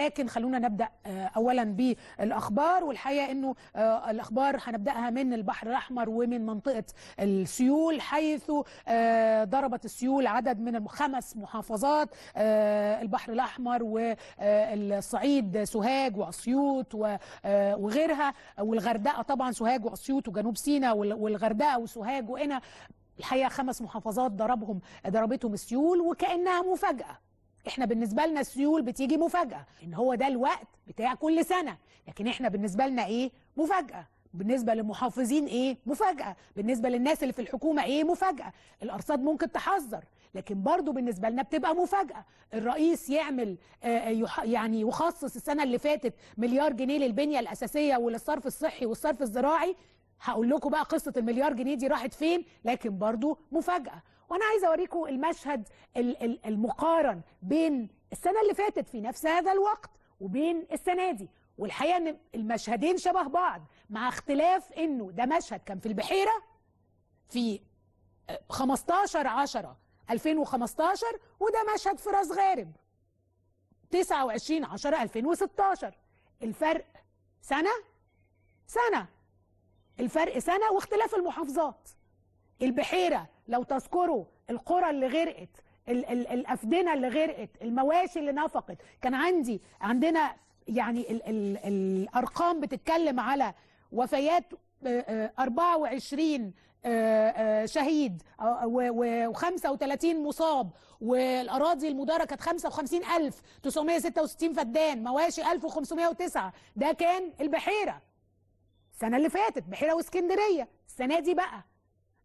لكن خلونا نبدا آه، اولا بالاخبار والحقيقه انه آه، الاخبار هنبداها من البحر الاحمر ومن منطقه السيول حيث آه، ضربت السيول عدد من خمس محافظات البحر الاحمر والصعيد سوهاج واسيوط وغيرها والغردقه طبعا سوهاج واسيوط وجنوب سيناء والغردقه وسوهاج وهنا الحقيقه خمس محافظات ضربهم ضربتهم السيول وكانها مفاجاه احنا بالنسبه لنا السيول بتيجي مفاجاه ان هو ده الوقت بتاع كل سنه لكن احنا بالنسبه لنا ايه مفاجاه بالنسبه للمحافظين ايه مفاجاه بالنسبه للناس اللي في الحكومه ايه مفاجاه الارصاد ممكن تحذر لكن برضه بالنسبه لنا بتبقى مفاجاه الرئيس يعمل آه، آه، يعني يخصص السنه اللي فاتت مليار جنيه للبنيه الاساسيه وللصرف الصحي والصرف الزراعي هقول لكم بقى قصه المليار جنيه دي راحت فين لكن برضه مفاجاه وانا عايزه اوريكم المشهد المقارن بين السنه اللي فاتت في نفس هذا الوقت وبين السنه دي والحقيقه ان المشهدين شبه بعض مع اختلاف انه ده مشهد كان في البحيره في 15 10 2015 وده مشهد في راس غارب 29 10 2016 الفرق سنه سنه الفرق سنه واختلاف المحافظات البحيره لو تذكروا القرى اللي غرقت ال ال الافدنه اللي غرقت المواشي اللي نفقت كان عندي عندنا يعني ال ال الارقام بتتكلم على وفيات 24 آه، آه، آه، شهيد و35 مصاب والاراضي المداره كانت 55966 فدان مواشي 1509 ده كان البحيره السنه اللي فاتت بحيره واسكندريه السنه دي بقى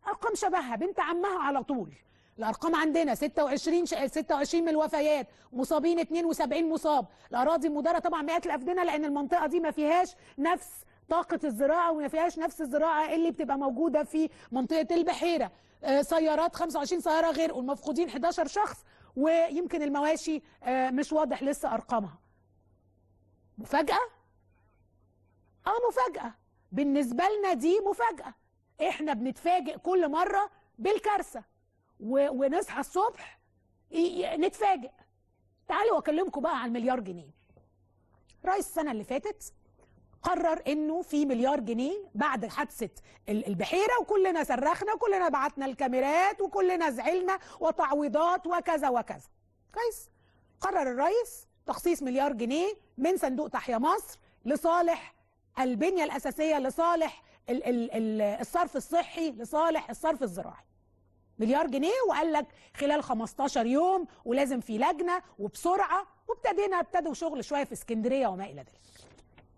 ارقام شبهها بنت عمها على طول الارقام عندنا 26 ش... 26 من الوفيات مصابين 72 مصاب الاراضي المداره طبعا مئات الافدنه لان المنطقه دي ما فيهاش نفس طاقه الزراعه وما فيهاش نفس الزراعه اللي بتبقى موجوده في منطقه البحيره آه، سيارات 25 سياره غير والمفقودين 11 شخص ويمكن المواشي آه، مش واضح لسه ارقامها مفاجاه اه مفاجاه بالنسبه لنا دي مفاجاه احنا بنتفاجئ كل مره بالكارثه ونصحى الصبح نتفاجئ تعالوا اكلمكم بقى عن المليار جنيه رئيس السنه اللي فاتت قرر انه في مليار جنيه بعد حادثه البحيره وكلنا صرخنا وكلنا بعتنا الكاميرات وكلنا زعلنا وتعويضات وكذا وكذا كويس قرر الرئيس تخصيص مليار جنيه من صندوق تحيا مصر لصالح البنيه الاساسيه لصالح الصرف الصحي لصالح الصرف الزراعي مليار جنيه وقال لك خلال 15 يوم ولازم في لجنه وبسرعه وابتدينا ابتدوا شغل شويه في اسكندريه وما الى ذلك.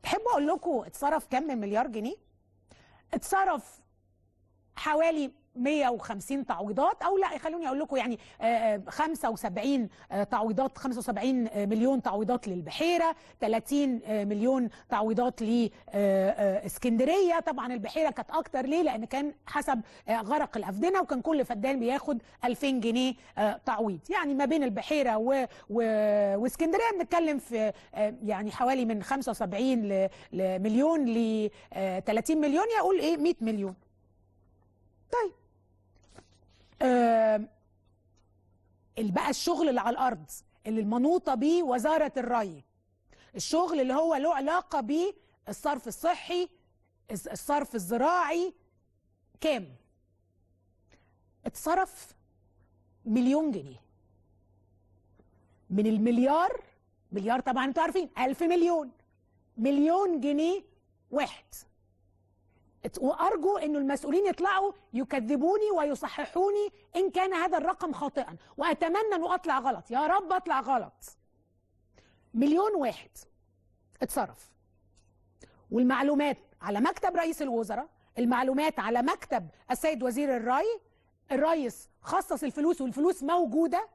تحب اقول لكم اتصرف كم من مليار جنيه؟ اتصرف حوالي 150 تعويضات او لا خلوني اقول لكم يعني 75 آه، آه، آه، تعويضات 75 مليون تعويضات للبحيره 30 مليون تعويضات لاسكندريه طبعا البحيره كانت اكتر ليه لان كان حسب غرق الافدنه وكان كل فدان بياخد 2000 جنيه تعويض يعني ما بين البحيره و... و... واسكندريه بنتكلم في يعني حوالي من 75 مليون ل 30 مليون يقول ايه 100 مليون طيب بقى الشغل اللي على الارض اللي المنوطه بيه وزاره الري الشغل اللي هو له علاقه بيه الصرف الصحي الصرف الزراعي كام اتصرف مليون جنيه من المليار مليار طبعا انتوا عارفين ألف مليون مليون جنيه واحد وأرجو أن المسؤولين يطلعوا يكذبوني ويصححوني إن كان هذا الرقم خاطئا وأتمنى أنه أطلع غلط يا رب أطلع غلط مليون واحد اتصرف والمعلومات على مكتب رئيس الوزراء المعلومات على مكتب السيد وزير الري الرئيس خصص الفلوس والفلوس موجوده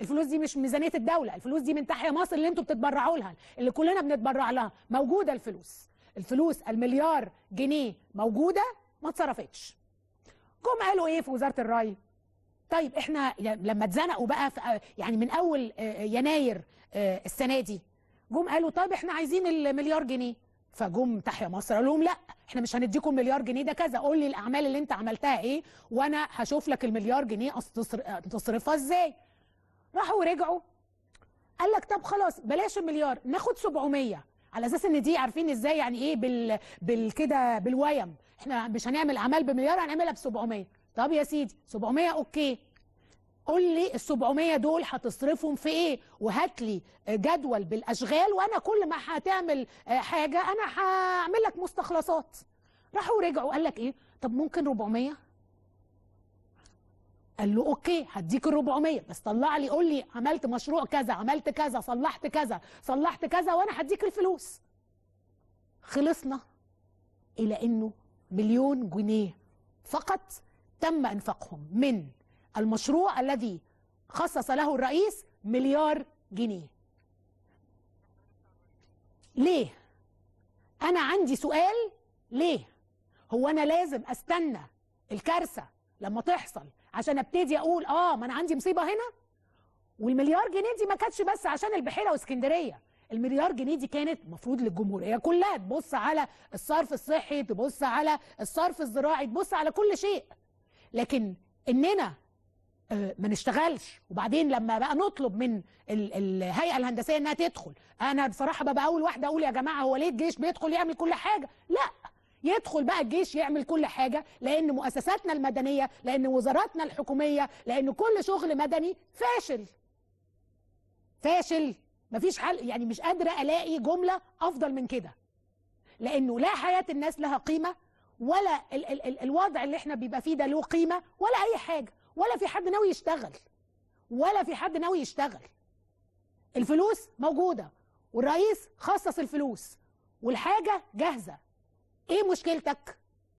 الفلوس دي مش ميزانيه الدوله الفلوس دي من تحيا مصر اللي انتوا بتتبرعوا لها اللي كلنا بنتبرع لها موجوده الفلوس الفلوس المليار جنيه موجوده ما اتصرفتش جم قالوا ايه في وزاره الري طيب احنا لما اتزنقوا بقى في يعني من اول آه، يناير آه، السنه دي جم قالوا طيب احنا عايزين المليار جنيه فجم تحيا مصر قال لهم لا احنا مش هنديكم مليار جنيه ده كذا قول لي الاعمال اللي انت عملتها ايه وانا هشوف لك المليار جنيه تصرفها ازاي راحوا ورجعوا قال لك طب خلاص بلاش المليار ناخد 700 على اساس ان دي عارفين ازاي يعني ايه بال بالكده بالويم احنا مش هنعمل اعمال بمليار هنعملها ب 700 طب يا سيدي 700 اوكي قول لي ال 700 دول هتصرفهم في ايه وهات لي جدول بالاشغال وانا كل ما هتعمل آه، حاجه انا هعمل لك مستخلصات راحوا ورجعوا قال لك ايه طب ممكن 400 قال له اوكي هديك ال 400 بس طلع لي قول لي عملت مشروع كذا عملت كذا صلحت كذا صلحت كذا وانا هديك الفلوس خلصنا الى انه مليون جنيه فقط تم انفاقهم من المشروع الذي خصص له الرئيس مليار جنيه ليه انا عندي سؤال ليه هو انا لازم استنى الكارثه لما تحصل عشان ابتدي اقول اه ما انا عندي مصيبه هنا والمليار جنيه دي ما كانتش بس عشان البحيره واسكندريه المليار جنيه دي كانت مفروض للجمهوريه كلها تبص على الصرف الصحي تبص على الصرف الزراعي تبص على كل شيء لكن اننا آه، ما نشتغلش وبعدين لما بقى نطلب من الهيئه الهندسيه انها تدخل انا بصراحه ببقى اول واحده اقول يا جماعه هو ليه الجيش بيدخل يعمل كل حاجه لا يدخل بقى الجيش يعمل كل حاجة لأن مؤسساتنا المدنية لأن وزاراتنا الحكومية لأن كل شغل مدني فاشل فاشل مفيش حل يعني مش قادرة ألاقي جملة أفضل من كده لأنه لا حياة الناس لها قيمة ولا ال ال ال الوضع اللي احنا بيبقى فيه ده له قيمة ولا أي حاجة ولا في حد ناوي يشتغل ولا في حد ناوي يشتغل الفلوس موجودة والرئيس خصص الفلوس والحاجة جاهزة ايه مشكلتك